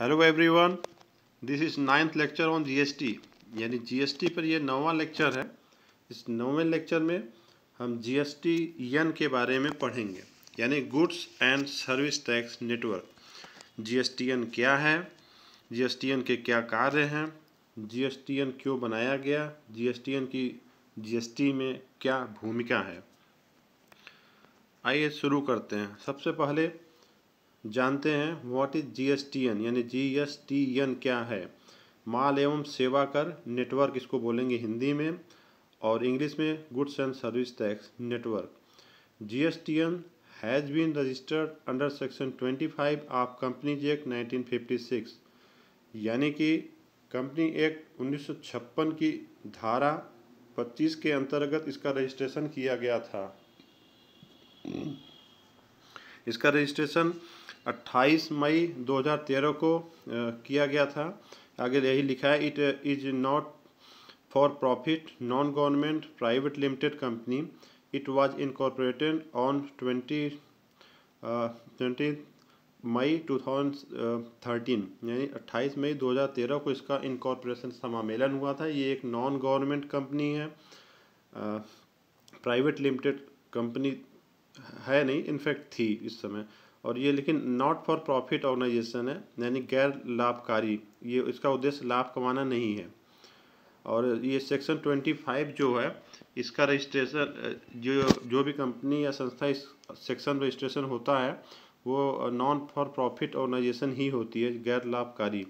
hello everyone this is ninth lecture on GST यानी GST पर यह नौवा लेक्चर है इस नौवें लेक्चर में हम जीएसटी एन के बारे में पढ़ेंगे यानी goods and service tax network GSTN क्या है जीएसटीएन के क्या कार्य हैं जीएसटीएन क्यों बनाया गया जीएसटीएन की जीएसटी में क्या भूमिका है आइए शुरू करते हैं सबसे पहले जानते हैं व्हाट इज़ जीएसटीएन यानी जीएसटीएन क्या है माल एवं सेवा कर नेटवर्क इसको बोलेंगे हिंदी में और इंग्लिश में goods and service tax network GSTN has been registered under section 25 of companies act 1956 यानी कि कंपनी एक्ट 1956 की धारा 25 के अंतर्गत इसका रजिस्ट्रेशन किया गया था इसका रजिस्ट्रेशन 28 मई 2013 को किया गया था आगे यही लिखा है it is not for profit non government private limited company it was incorporated on twenty twenty May 2013 यानी 28 मई 2013 को इसका इनकॉर्पोरेशन समामेलन हुआ था ये एक नॉन गवर्नमेंट कंपनी है प्राइवेट लिमिटेड कंपनी है नहीं इनफैक्ट थी इस समय और ये लेकिन नॉट फॉर प्रॉफिट ऑर्गेनाइजेशन है यानी गैर लाभकारी ये इसका उद्देश्य लाभ कमाना नहीं है और ये सेक्शन ट्वेंटी फाइव जो है इसका रजिस्ट्रेशन जो जो भी कंपनी या संस्था इस सेक्शन रजिस्ट्रेशन होता है वो नॉन फॉर प्रॉफिट ऑर्गेनाइजेशन ही होती है गैर लाभकारी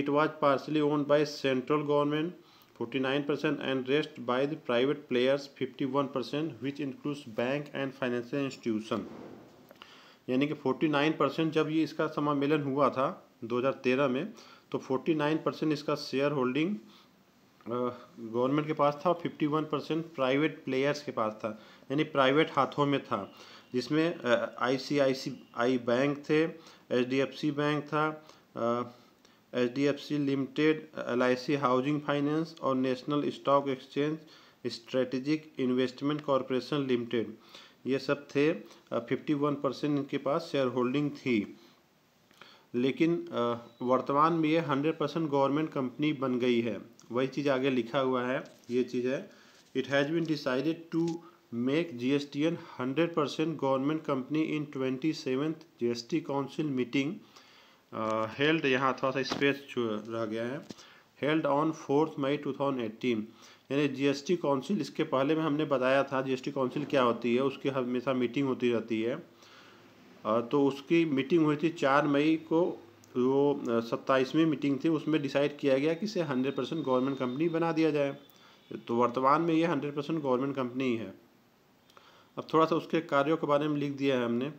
it was partially owned by central government 49% and rest by the private players 51% which includes bank and financial institution यानी कि 49 परसेंट जब ये इसका समामेलन हुआ था 2013 में तो 49 परसेंट इसका शेयर होल्डिंग गवर्नमेंट के पास था और 51 परसेंट प्राइवेट प्लेयर्स के पास था यानी प्राइवेट हाथों में था जिसमें I C I C I bank थे H D F C bank था H D F C limited L I C housing finance और national stock exchange strategic investment corporation limited ये सब थे फिफ्टी वन परसेंट इनके पास share holding थी लेकिन वर्तमान में ये हंड्रेड परसेंट गवर्नमेंट कंपनी बन गई है वही चीज़ आगे लिखा हुआ है ये चीज़ है it has been decided to make G S T N hundred percent government company in twenty seventh G S T council meeting held यहाँ थोड़ा सा स्पेस रह गया है held on fourth May two thousand eighteen यानी GST council इसके पहले में हमने बताया था जीएसटी काउंसिल क्या होती है उसकी हमेशा मीटिंग होती रहती है तो उसकी मीटिंग हुई थी चार मई को वो सत्ताईसवीं मीटिंग थी उसमें डिसाइड किया गया कि इसे हंड्रेड परसेंट गवर्नमेंट कंपनी बना दिया जाए तो वर्तमान में ये हंड्रेड परसेंट गवर्नमेंट कंपनी है अब थोड़ा सा उसके कार्यों के बारे में लिख दिया है हमने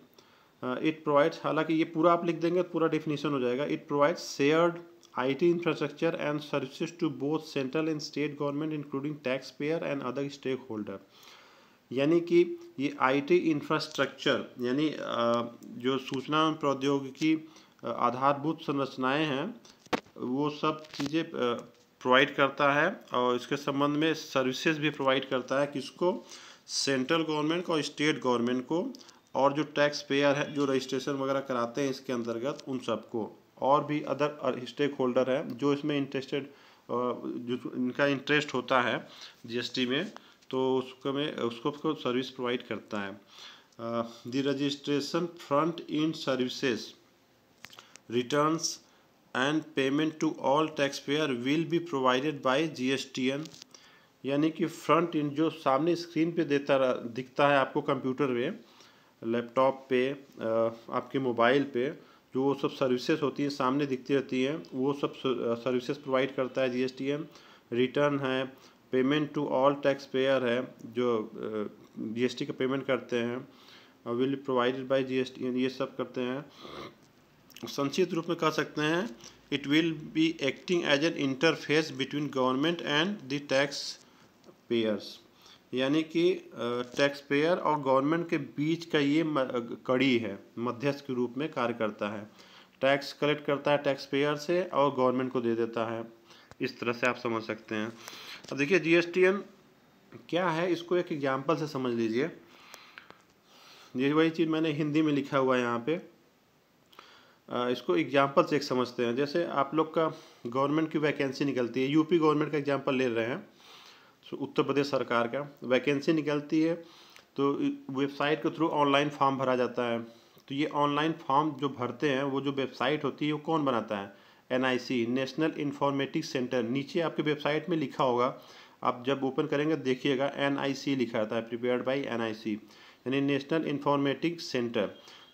इट uh, प्रोवाइड्स हालांकि ये पूरा आप लिख देंगे तो पूरा डेफिनेशन हो जाएगा it provides shared and services to both central and state government including taxpayer and other stakeholder यानी कि ये आईटी इंफ्रास्ट्रक्चर यानी uh, जो सूचना प्रौद्योगिकी uh, आधारभूत संरचनाएं हैं वो सब चीज़ें प्रोवाइड करता है और इसके संबंध में सर्विसेज भी प्रोवाइड करता है किसको सेंट्रल गवर्नमेंट को और स्टेट गवर्नमेंट को और जो टैक्स पेयर है जो रजिस्ट्रेशन वगैरह कराते हैं इसके अंतर्गत उन सबको और भी अदर स्टेक होल्डर हैं जो इसमें इंटरेस्टेड जो इनका इंटरेस्ट होता है जीएसटी में तो उसको में उसको सर्विस प्रोवाइड करता है the registration front end services and payment to all taxpayer will be provided by GSTN यानी कि फ्रंट इन जो सामने स्क्रीन पे देता दिखता है आपको कंप्यूटर में लैपटॉप पे आपके मोबाइल पे जो वो सब सर्विसेज होती हैं सामने दिखती रहती हैं वो सब सर्विसेज प्रोवाइड करता है जी रिटर्न है payment to all taxpayer है जो जीएसटी का पेमेंट करते हैं विल प्रोवाइडेड बाय जीएसटी ये सब करते हैं संक्षिप्त रूप में कह सकते हैं it will be acting as an interface between government and the taxpayers यानी कि टैक्स पेयर और गवर्नमेंट के बीच का ये कड़ी है मध्यस्थ के रूप में कार्य करता है टैक्स कलेक्ट करता है टैक्स पेयर से और गवर्नमेंट को दे देता है इस तरह से आप समझ सकते हैं अब देखिए जीएसटीएन क्या है इसको एक एग्जाम्पल से समझ लीजिए ये वही चीज़ मैंने हिंदी में लिखा हुआ है यहाँ पे इसको एग्जाम्पल से एक समझते हैं जैसे आप लोग का गवर्नमेंट की वैकेंसी निकलती है यूपी गवर्नमेंट का एग्जाम्पल ले रहे हैं सो उत्तर प्रदेश सरकार का वैकेंसी निकलती है तो वेबसाइट के थ्रू ऑनलाइन फॉर्म भरा जाता है तो ये ऑनलाइन फॉर्म जो भरते हैं वो जो वेबसाइट होती है वो कौन बनाता है एन नेशनल इन्फॉर्मेटिक सेंटर नीचे आपके वेबसाइट में लिखा होगा आप जब ओपन करेंगे देखिएगा एन लिखा रहता है प्रिपेयर बाई एन यानी नेशनल इन्फॉर्मेटिक सेंटर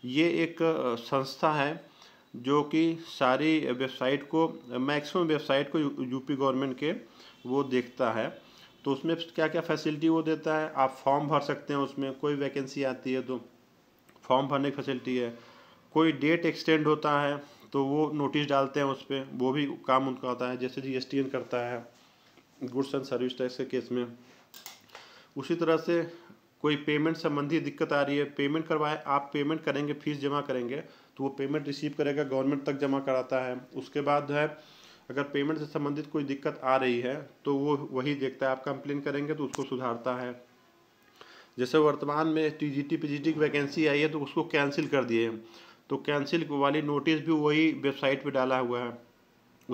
ये एक संस्था है जो कि सारी वेबसाइट को मैक्सिमम वेबसाइट को यूपी गवर्नमेंट के वो देखता है तो उसमें क्या क्या फैसिलिटी वो देता है आप फॉर्म भर सकते हैं उसमें कोई वैकेंसी आती है तो फॉर्म भरने की फैसिलिटी है कोई डेट एक्सटेंड होता है तो वो नोटिस डालते हैं उस पर वो भी काम उनका होता है जैसे जी एस करता है गुड्स एंड सर्विस टैक्स के केस में उसी तरह से कोई पेमेंट संबंधी दिक्कत आ रही है पेमेंट करवाए आप पेमेंट करेंगे फीस जमा करेंगे तो वो पेमेंट रिसीव करेगा गवर्नमेंट तक जमा कराता है उसके बाद जो है अगर पेमेंट से संबंधित कोई दिक्कत आ रही है तो वो वही देखता है आप कंप्लेन करेंगे तो उसको सुधारता है जैसे वर्तमान में T G T P G T की वैकेंसी आई है तो उसको कैंसिल कर दिए तो कैंसिल वाली नोटिस भी वही वेबसाइट पे डाला हुआ है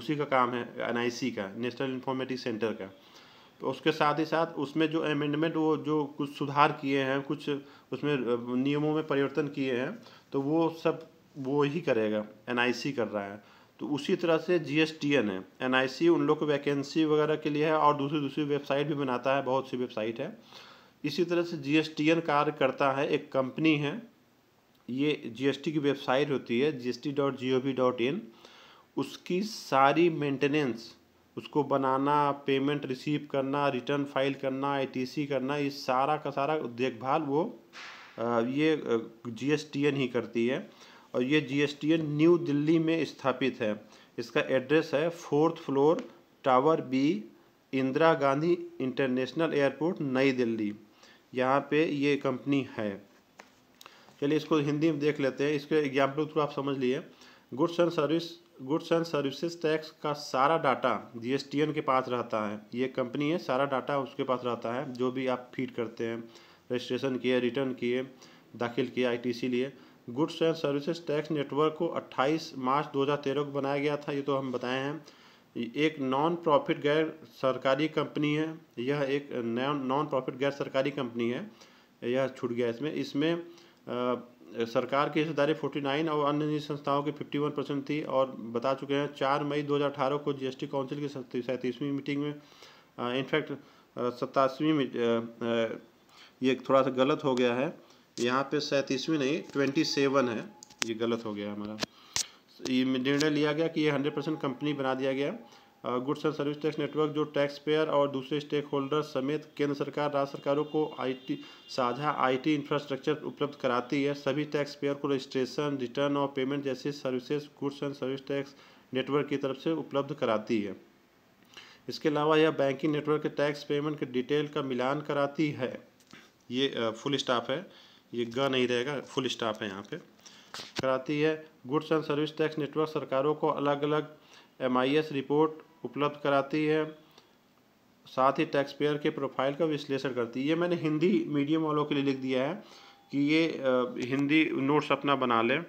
उसी का काम है एन का नेशनल इन्फॉर्मेटिव सेंटर का तो उसके साथ ही साथ उसमें जो अमेंडमेंट वो जो कुछ सुधार किए हैं कुछ उसमें नियमों में परिवर्तन किए हैं तो वो सब वो ही करेगा एन कर रहा है तो उसी तरह से जी एस टी एन है एन आई सी उन लोग को वैकेंसी वगैरह के लिए है और दूसरी दूसरी वेबसाइट भी बनाता है बहुत सी वेबसाइट है इसी तरह से जी एस टी एन कार्य करता है एक कंपनी है ये टी की वेबसाइट होती है G S T dot G O V dot in उसकी सारी मेंटेनेंस उसको बनाना पेमेंट रिसीव करना रिटर्न फाइल करना आईटीसी करना ये सारा का सारा देखभाल वो ये जीएसटीएन ही करती है और ये जी न्यू दिल्ली में स्थापित है इसका एड्रेस है fourth floor tower B Indira Gandhi international airport New Delhi यहाँ पे ये कंपनी है चलिए इसको हिंदी में देख लेते हैं इसके एग्जाम्पल थ्रू आप समझ लिए goods and service goods and services tax का सारा डाटा जी के पास रहता है ये कंपनी है सारा डाटा उसके पास रहता है जो भी आप फीड करते हैं रजिस्ट्रेशन किए रिटर्न किए दाखिल किए आई लिए goods and services tax network को 28 मार्च 2013 को बनाया गया था ये तो हम बताए हैं एक नॉन प्रॉफिट गैर सरकारी कंपनी है यह एक नॉन प्रॉफिट गैर सरकारी कंपनी है यह छूट गया इसमें इसमें आ, सरकार की हिस्सेदारी 49 और अन्य निजी संस्थाओं की 51 परसेंट थी और बता चुके हैं चार मई 2018 को जीएसटी काउंसिल की सैंतीसवीं मीटिंग में इनफैक्ट सतासीवीं ये थोड़ा सा गलत हो गया है यहाँ पे सैंतीसवीं नहीं ट्वेंटी सेवन है ये गलत हो गया हमारा ये निर्णय लिया गया कि ये हंड्रेड परसेंट कंपनी बना दिया गया goods and service tax network जो टैक्स पेयर और दूसरे स्टेक होल्डर समेत केंद्र सरकार राज्य सरकारों को आईटी साझा आईटी इंफ्रास्ट्रक्चर उपलब्ध कराती है सभी टैक्स पेयर को रजिस्ट्रेशन रिटर्न और पेमेंट जैसी services goods and service tax network की तरफ से उपलब्ध कराती है इसके अलावा यह बैंकिंग नेटवर्क के टैक्स पेमेंट के डिटेल का मिलान कराती है ये फुल स्टाफ है ये ग नहीं रहेगा फुल स्टाफ है यहाँ पे कराती है goods and service tax network सरकारों को अलग अलग एम रिपोर्ट उपलब्ध कराती है साथ ही टैक्स पेयर के प्रोफाइल का विश्लेषण करती है ये मैंने हिंदी मीडियम वालों के लिए लिख दिया है कि ये हिंदी नोट्स अपना बना लें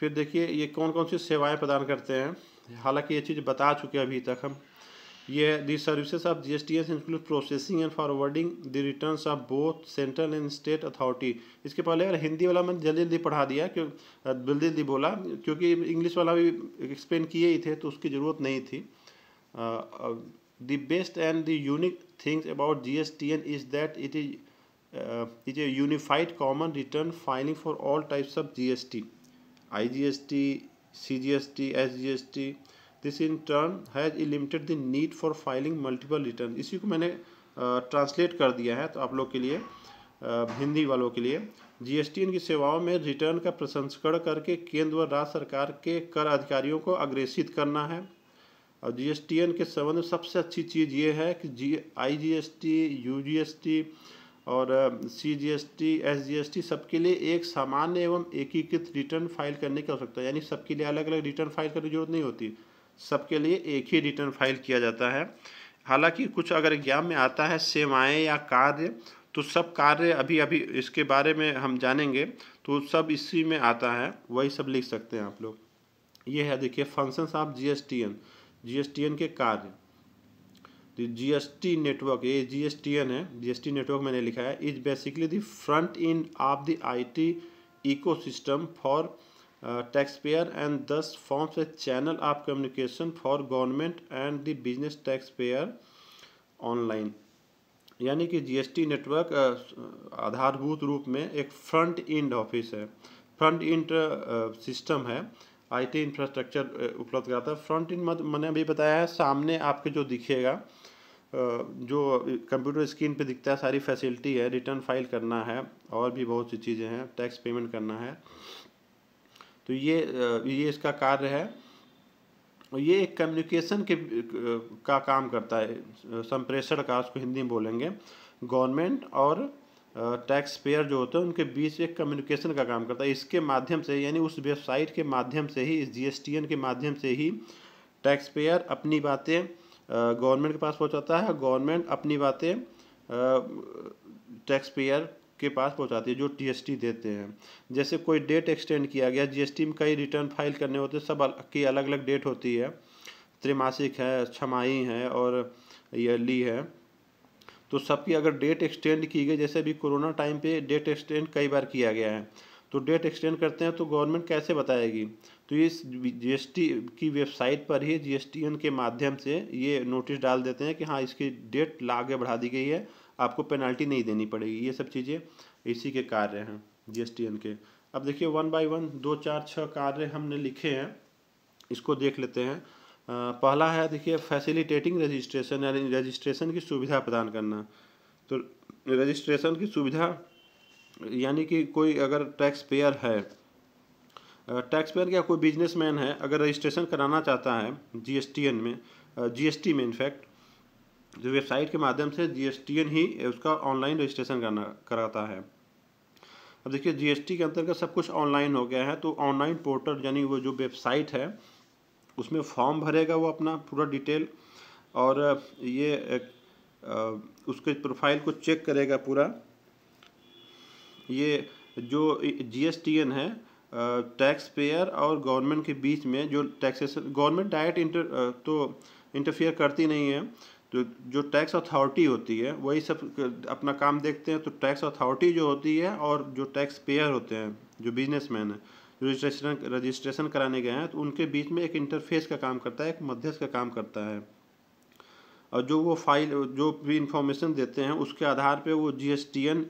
फिर देखिए ये कौन कौन सी सेवाएं प्रदान करते हैं हालांकि ये चीज़ बता चुके हैं अभी तक हम ये the of G S T S include processing and forwarding the return of both central and state authority इसके पहले अगर हिंदी वाला मैंने जल्दी जल्दी पढ़ा दिया क्यों जल्दी जल्दी बोला क्योंकि इंग्लिश वाला भी एक्सप्लेन किए ही थे तो उसकी ज़रूरत नहीं थी the best and the unique things about G S T N is that it is is a unified common return filing for all types of G S T I G S T C G S T S G S T this in turn has limited the need for filing multiple return इसी को मैंने translate कर दिया है तो आप लोग के लिए हिंदी वालों के लिए जीएसटी इनकी सेवाओं में रिटर्न का प्रसंस्करण करके केंद्र व राज्य सरकार के कर अधिकारियों को अग्रेसित करना है और जी के संबंध में सबसे अच्छी चीज़ ये है कि G I G S T U G S T और C G S T S G S T सबके लिए एक सामान्य एवं एकीकृत रिटर्न फाइल करने की आवश्यकता है यानी सबके लिए अलग अलग रिटर्न फाइल करने की जरूरत नहीं होती सबके लिए एक ही रिटर्न फाइल किया जाता है हालांकि कुछ अगर एग्जाम में आता है सेवाएं या कार्य तो सब कार्य अभी अभी इसके बारे में हम जानेंगे तो सब इसी में आता है वही सब लिख सकते हैं आप लोग ये है देखिए फंक्शंस ऑफ जीएसटीएन जीएसटीएन के कार्य जीएसटी तो नेटवर्क ये जीएसटीएन है जीएसटी नेटवर्क मैंने लिखा है is basically the front end of the ecosystem for tax and thus forms a channel of communication for government and the business taxpayer online यानी कि GST network uh, uh, आधारभूत रूप में एक front end office है front end system है IT infrastructure uh, उपलब्ध कराता है फ्रंट इंड मत मैंने अभी बताया है सामने आपके जो दिखेगा जो कंप्यूटर स्क्रीन पे दिखता है सारी फैसिलिटी है रिटर्न फाइल करना है और भी बहुत सी चीज़ें हैं टैक्स पेमेंट करना है तो ये ये इसका कार्य है और ये एक कम्युनिकेशन के का काम करता है संप्रेषण का उसको हिंदी में बोलेंगे गवर्नमेंट और टैक्स पेयर जो होते हैं उनके बीच एक कम्युनिकेशन का काम करता है इसके माध्यम से यानी उस वेबसाइट के माध्यम से ही इस जी के माध्यम से ही टैक्स पेयर अपनी बातें गवर्नमेंट के पास पहुंचाता है गवर्नमेंट अपनी बातें टैक्स पेयर के पास पहुंचाती है जो टीएसटी देते हैं जैसे कोई डेट एक्सटेंड किया गया जीएसटी में कई रिटर्न फाइल करने होते सब की अलग अलग डेट होती है त्रिमासिक है छमाही है और ईयरली है तो सबकी अगर डेट एक्सटेंड की गई जैसे अभी कोरोना टाइम पे डेट एक्सटेंड कई बार किया गया है तो डेट एक्सटेंड करते हैं तो गवर्नमेंट कैसे बताएगी तो इस जीएसटी की वेबसाइट पर ही जीएसटीएन के माध्यम से ये नोटिस डाल देते हैं कि हाँ इसकी डेट आगे बढ़ा दी गई है आपको पेनल्टी नहीं देनी पड़ेगी ये सब चीज़ें इसी के कार्य हैं जी के अब देखिए वन बाय वन दो चार छः कार्य हमने लिखे हैं इसको देख लेते हैं पहला है देखिए फैसिलिटेटिंग रजिस्ट्रेशन यानी रजिस्ट्रेशन की सुविधा प्रदान करना तो रजिस्ट्रेशन की सुविधा यानी कि कोई अगर टैक्स पेयर है टैक्स पेयर या कोई बिजनेसमैन है अगर रजिस्ट्रेशन कराना चाहता है जीएसटीएन में जीएसटी में इनफैक्ट जो वेबसाइट के माध्यम से जी ही उसका ऑनलाइन रजिस्ट्रेशन करना कराता है अब देखिए जीएसटी के अंतर्गत सब कुछ ऑनलाइन हो गया है तो ऑनलाइन पोर्टल यानी वो जो वेबसाइट है उसमें फॉर्म भरेगा वो अपना पूरा डिटेल और ये उसके प्रोफाइल को चेक करेगा पूरा ये जो जीएसटीएन है टैक्स पेयर और गवर्नमेंट के बीच में जो टैक्सेस गवर्नमेंट डायरेक्ट इंटर तो इंटरफेयर करती नहीं है तो जो टैक्स अथॉरिटी होती है वही सब अपना काम देखते हैं तो टैक्स अथॉरिटी जो होती है और जो टैक्स पेयर होते हैं जो बिजनेसमैन है रजिस्ट्रेशन रजिस्ट्रेशन कराने गए हैं तो उनके बीच में एक इंटरफेस का काम करता है एक मध्यस्थ का काम करता है और जो वो फाइल जो भी इंफॉर्मेशन देते हैं उसके आधार पे वो G S T N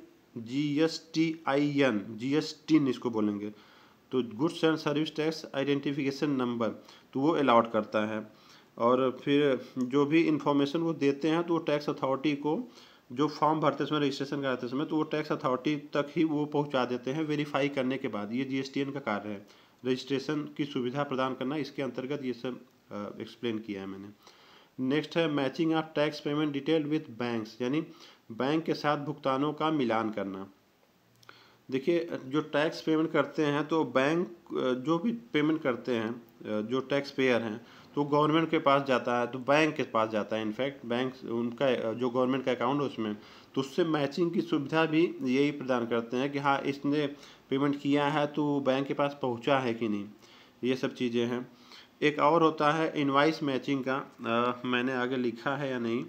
G S T I N G S TIN इसको बोलेंगे तो goods and service tax identification number तो वो अलाउड करता है और फिर जो भी इन्फॉर्मेशन वो देते हैं तो वो टैक्स अथॉरिटी को जो फॉर्म भरते समय रजिस्ट्रेशन कराते समय तो वो टैक्स अथॉरिटी तक ही वो पहुंचा देते हैं वेरीफाई करने के बाद ये जीएसटीएन का कार्य है रजिस्ट्रेशन की सुविधा प्रदान करना इसके अंतर्गत ये सब एक्सप्लेन किया है मैंने नेक्स्ट है matching of tax payment detail with banks यानी बैंक के साथ भुगतानों का मिलान करना देखिए जो टैक्स पेमेंट करते हैं तो बैंक जो भी पेमेंट करते हैं जो टैक्स पेयर हैं तो गवर्नमेंट के पास जाता है तो बैंक के पास जाता है इनफैक्ट बैंक उनका जो गवर्नमेंट का अकाउंट है उसमें तो उससे मैचिंग की सुविधा भी यही प्रदान करते हैं कि हाँ इसने पेमेंट किया है तो बैंक के पास पहुँचा है कि नहीं ये सब चीज़ें हैं एक और होता है इनवाइस मैचिंग का आ, मैंने आगे लिखा है या नहीं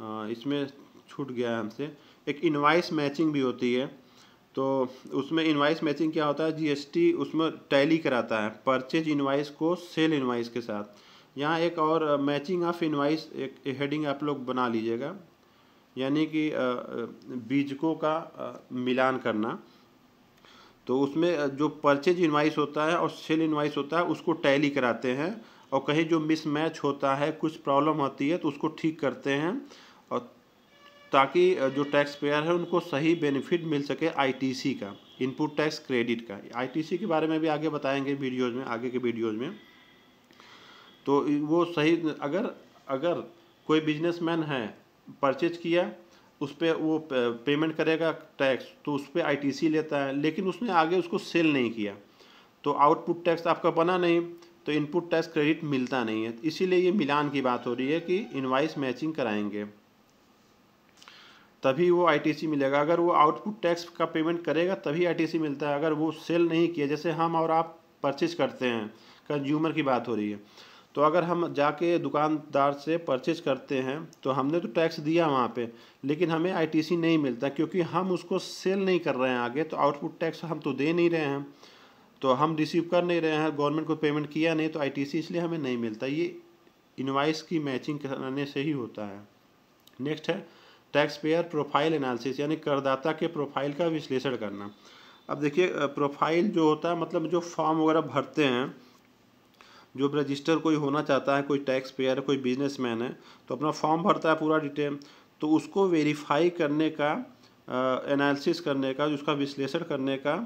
आ, इसमें छूट गया हमसे एक इन्वाइस मैचिंग भी होती है तो उसमें इन्वाइस मैचिंग क्या होता है जीएसटी उसमें टैली कराता है परचेज इन्वाइस को सेल इन्वाइस के साथ यहाँ एक और मैचिंग ऑफ इन्वाइस एक हेडिंग आप लोग बना लीजिएगा यानी कि uh, uh, बीजकों का uh, मिलान करना तो उसमें जो परचेज इन्वाइस होता है और सेल इन्वाइस होता है उसको टैली कराते हैं और कहीं जो मिसमैच होता है कुछ प्रॉब्लम होती है तो उसको ठीक करते हैं ताकि जो टैक्स पेयर है उनको सही बेनिफिट मिल सके आईटीसी का इनपुट टैक्स क्रेडिट का आईटीसी के बारे में भी आगे बताएंगे वीडियोज़ में आगे के वीडियोज़ में तो वो सही अगर अगर कोई बिजनेसमैन है परचेज किया उस पर वो पेमेंट करेगा टैक्स तो उस पर आई लेता है लेकिन उसने आगे उसको सेल नहीं किया तो आउटपुट टैक्स आपका बना नहीं तो इनपुट टैक्स क्रेडिट मिलता नहीं है इसीलिए ये मिलान की बात हो रही है कि इनवाइस मैचिंग कराएंगे तभी वो आईटीसी मिलेगा अगर वो आउटपुट टैक्स का पेमेंट करेगा तभी आईटीसी मिलता है अगर वो सेल नहीं किया जैसे हम और आप परचेज करते हैं कंज्यूमर की बात हो रही है तो अगर हम जाके दुकानदार से परचेज करते हैं तो हमने तो टैक्स दिया वहाँ पे लेकिन हमें आईटीसी नहीं मिलता क्योंकि हम उसको सेल नहीं कर रहे हैं आगे तो आउटपुट टैक्स हम तो दे नहीं रहे हैं तो हम रिसीव कर नहीं रहे हैं गवर्नमेंट को पेमेंट किया नहीं तो आईटीसी इसलिए हमें नहीं मिलता ये इन्वाइस की मैचिंग कराने से ही होता है नेक्स्ट है टैक्स पेयर प्रोफाइल एनालिसिस यानी करदाता के प्रोफाइल का विश्लेषण करना अब देखिए प्रोफाइल जो होता है मतलब जो फॉर्म वगैरह भरते हैं जो रजिस्टर कोई होना चाहता है कोई टैक्स पेयर कोई मैन है तो अपना फॉर्म भरता है पूरा डिटेल तो उसको वेरीफाई करने का एनालिसिस करने का उसका विश्लेषण करने का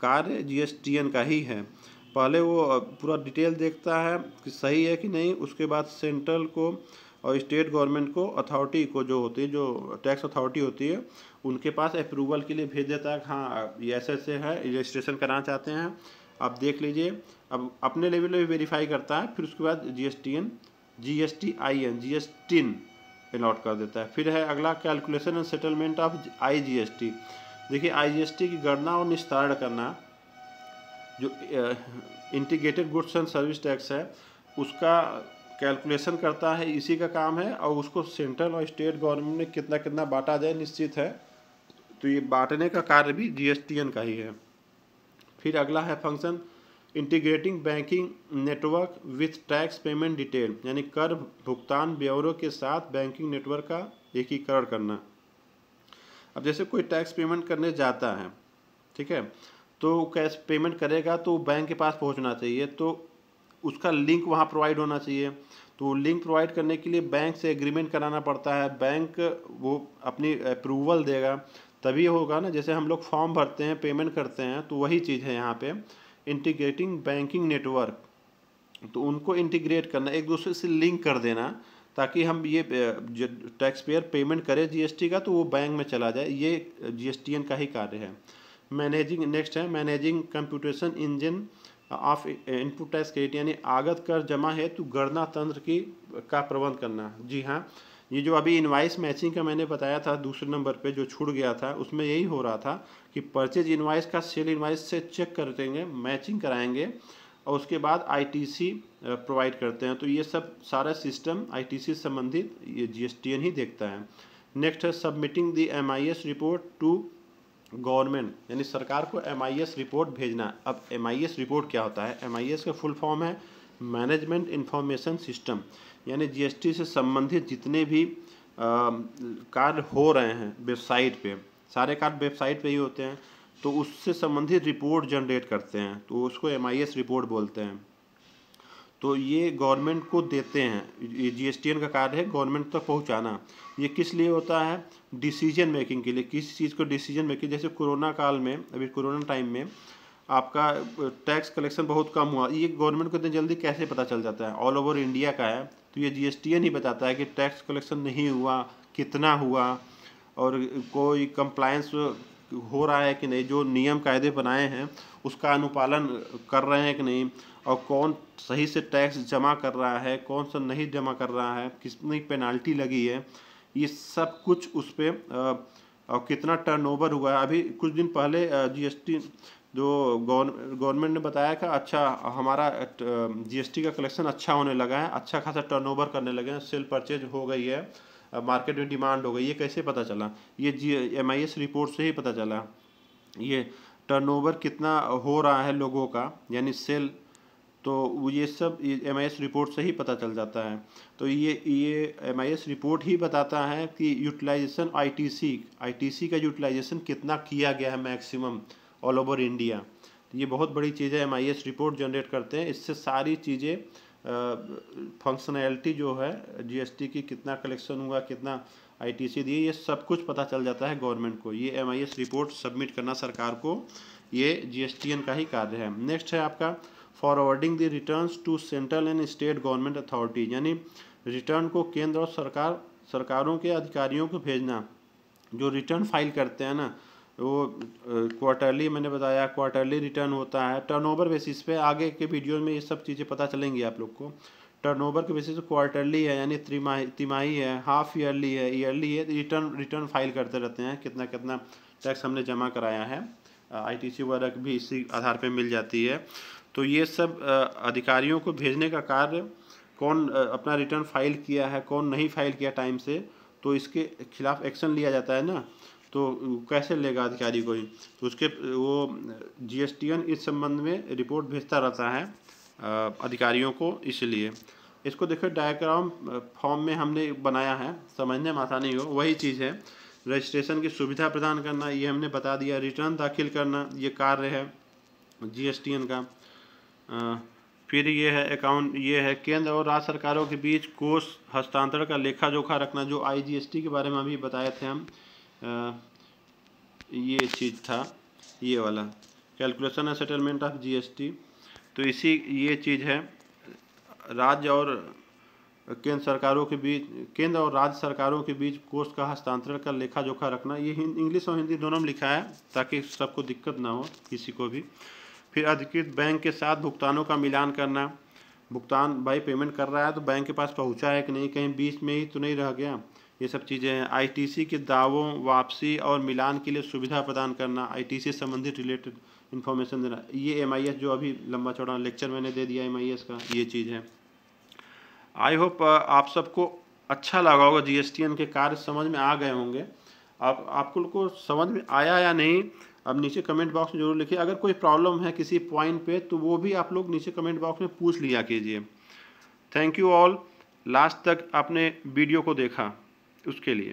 कार्य जी का ही है पहले वो पूरा डिटेल देखता है कि सही है कि नहीं उसके बाद सेंट्रल को और स्टेट गवर्नमेंट को अथॉरिटी को जो होती है जो टैक्स अथॉरिटी होती है उनके पास अप्रूवल के लिए भेज देता है हाँ ये ऐसे ऐसे है रजिस्ट्रेशन कराना चाहते हैं आप देख लीजिए अब अपने लेवल पर वेरीफाई करता है फिर उसके बाद G S T N G S T I N G S N allot कर देता है फिर है अगला calculation and settlement of I G S T देखिए आई जी एस टी की गणना और निस्तारण करना जो integrated goods and service tax है उसका कैलकुलेशन करता है इसी का काम है और उसको सेंट्रल और स्टेट गवर्नमेंट ने कितना कितना बांटा जाए निश्चित है तो ये बांटने का कार्य भी जी का ही है फिर अगला है function integrating banking network with tax payment detail यानी कर भुगतान ब्यौरों के साथ बैंकिंग नेटवर्क का एकीकरण करना अब जैसे कोई टैक्स पेमेंट करने जाता है ठीक है तो कैश पेमेंट करेगा तो बैंक के पास पहुंचना चाहिए तो उसका लिंक वहाँ प्रोवाइड होना चाहिए तो लिंक प्रोवाइड करने के लिए बैंक से एग्रीमेंट कराना पड़ता है बैंक वो अपनी अप्रूवल देगा तभी होगा ना जैसे हम लोग फॉर्म भरते हैं पेमेंट करते हैं तो वही चीज़ है यहाँ पे इंटीग्रेटिंग बैंकिंग नेटवर्क तो उनको इंटीग्रेट करना एक दूसरे से लिंक कर देना ताकि हम ये टैक्स पेयर पेमेंट करें जीएसटी का तो वो बैंक में चला जाए ये जीएसटीएन का ही कार्य है मैनेजिंग नेक्स्ट है managing computation engine of input tax credit यानी आगत कर जमा हेतु तो गणना तंत्र की का प्रबंध करना जी हाँ ये जो अभी इन्वाइस मैचिंग का मैंने बताया था दूसरे नंबर पे जो छूट गया था उसमें यही हो रहा था कि परचेज इन्वाइस का सेल इनवाइस से चेक कर देंगे मैचिंग कराएंगे और उसके बाद आईटीसी प्रोवाइड करते हैं तो ये सब सारा सिस्टम आईटीसी संबंधित ये जीएसटीएन ही देखता है नेक्स्ट है submitting the MIS report to government यानी सरकार को एम रिपोर्ट भेजना अब एम रिपोर्ट क्या होता है एम का फुल फॉर्म है मैनेजमेंट इन्फॉर्मेशन सिस्टम यानी जीएसटी से संबंधित जितने भी कार्ड हो रहे हैं वेबसाइट पे सारे कार्ड वेबसाइट पे ही होते हैं तो उससे संबंधित रिपोर्ट जनरेट करते हैं तो उसको एम रिपोर्ट बोलते हैं तो ये गवर्नमेंट को देते हैं जीएसटीएन का कार्य है गवर्नमेंट तक तो पहुंचाना ये किस लिए होता है डिसीजन मेकिंग के लिए किस चीज़ को डिसीजन मेकिंग जैसे कोरोना काल में अभी कोरोना टाइम में आपका टैक्स कलेक्शन बहुत कम हुआ ये गवर्नमेंट को इतनी जल्दी कैसे पता चल जाता है ऑल ओवर इंडिया का है तो ये जीएसटीएन ही बताता है कि टैक्स कलेक्शन नहीं हुआ कितना हुआ और कोई कंप्लायंस हो रहा है कि नहीं जो नियम कायदे बनाए हैं उसका अनुपालन कर रहे हैं कि नहीं और कौन सही से टैक्स जमा कर रहा है कौन सा नहीं जमा कर रहा है कितनी पेनाल्टी लगी है ये सब कुछ उस पर और कितना टर्नओवर हुआ है अभी कुछ दिन पहले जीएसटी जो गवर्नमेंट ने बताया कि अच्छा हमारा जीएसटी का कलेक्शन अच्छा होने लगा है अच्छा खासा टर्नओवर करने लगे हैं सेल परचेज हो गई है मार्केट में डिमांड हो गई ये कैसे पता चला ये जी एम रिपोर्ट से ही पता चला ये टर्नओवर कितना हो रहा है लोगों का यानी सेल तो ये सब एम आई एस रिपोर्ट से ही पता चल जाता है तो ये ये एम आई एस रिपोर्ट ही बताता है कि utilization I T C I T C का यूटिलाइजेशन कितना किया गया है मैक्सिमम ऑल ओवर इंडिया ये बहुत बड़ी चीज़ है M I S report generate करते हैं इससे सारी चीज़ें फंक्शनैलिटी जो है टी की कितना कलेक्शन हुआ कितना आई टी सी दिए ये सब कुछ पता चल जाता है गवर्नमेंट को ये M I S report submit करना सरकार को ये जी एस टी एन का ही कार्य है नेक्स्ट है आपका forwarding the return to central and state government authority यानी रिटर्न को केंद्र और सरकार सरकारों के अधिकारियों को भेजना जो रिटर्न फाइल करते हैं ना वो क्वार्टरली मैंने बताया क्वार्टरली रिटर्न होता है टर्नओवर बेसिस पे आगे के वीडियो में ये सब चीज़ें पता चलेंगी आप लोग को टर्नओवर के बेसिस क्वार्टरली है यानी त्रिमाही तिमाही है हाफ ईयरली है ईयरली है रिटर्न रिटर्न फाइल करते रहते हैं कितना कितना टैक्स हमने जमा कराया है आईटीसी वर्क भी इसी आधार पे मिल जाती है तो ये सब अधिकारियों को भेजने का कार्य कौन अपना रिटर्न फाइल किया है कौन नहीं फाइल किया टाइम से तो इसके खिलाफ एक्शन लिया जाता है ना तो कैसे लेगा अधिकारी कोई तो उसके वो जी इस संबंध में रिपोर्ट भेजता रहता है अधिकारियों को इसलिए इसको देखो डायग्राम फॉर्म में हमने बनाया है समझने में आसानी हो वही चीज़ है रजिस्ट्रेशन की सुविधा प्रदान करना ये हमने बता दिया रिटर्न दाखिल करना ये कार्य है जी का फिर ये है अकाउंट ये है केंद्र और राज्य सरकारों के बीच कोष हस्तांतरण का लेखा जोखा रखना जो आईजीएसटी के बारे में अभी बताए थे हम ये चीज़ था ये वाला कैलकुलेशन है सेटलमेंट ऑफ जीएसटी तो इसी ये चीज़ है राज्य और केंद्र सरकारों के बीच केंद्र और राज्य सरकारों के बीच कोष का हस्तांतरण का लेखा जोखा रखना ये इंग्लिश और हिंदी दोनों में लिखा है ताकि सबको दिक्कत ना हो किसी को भी फिर अधिकृत बैंक के साथ भुगतानों का मिलान करना भुगतान बाई पेमेंट कर रहा है तो बैंक के पास पहुंचा है कि नहीं कहीं बीच में ही तो नहीं रह गया ये सब चीज़ें हैं आईटीसी के दावों वापसी और मिलान के लिए सुविधा प्रदान करना आईटीसी संबंधित रिलेटेड इन्फॉर्मेशन देना ये एमआईएस जो अभी लंबा चौड़ा लेक्चर मैंने दे दिया एम का ये चीज़ है आई होप uh, आप सबको अच्छा लगा होगा जी के कार्य समझ में आ गए होंगे आप आपको समझ में आया या नहीं अब नीचे कमेंट बॉक्स में जरूर लिखिए अगर कोई प्रॉब्लम है किसी पॉइंट पे तो वो भी आप लोग नीचे कमेंट बॉक्स में पूछ लिया कीजिए थैंक यू ऑल लास्ट तक आपने वीडियो को देखा उसके लिए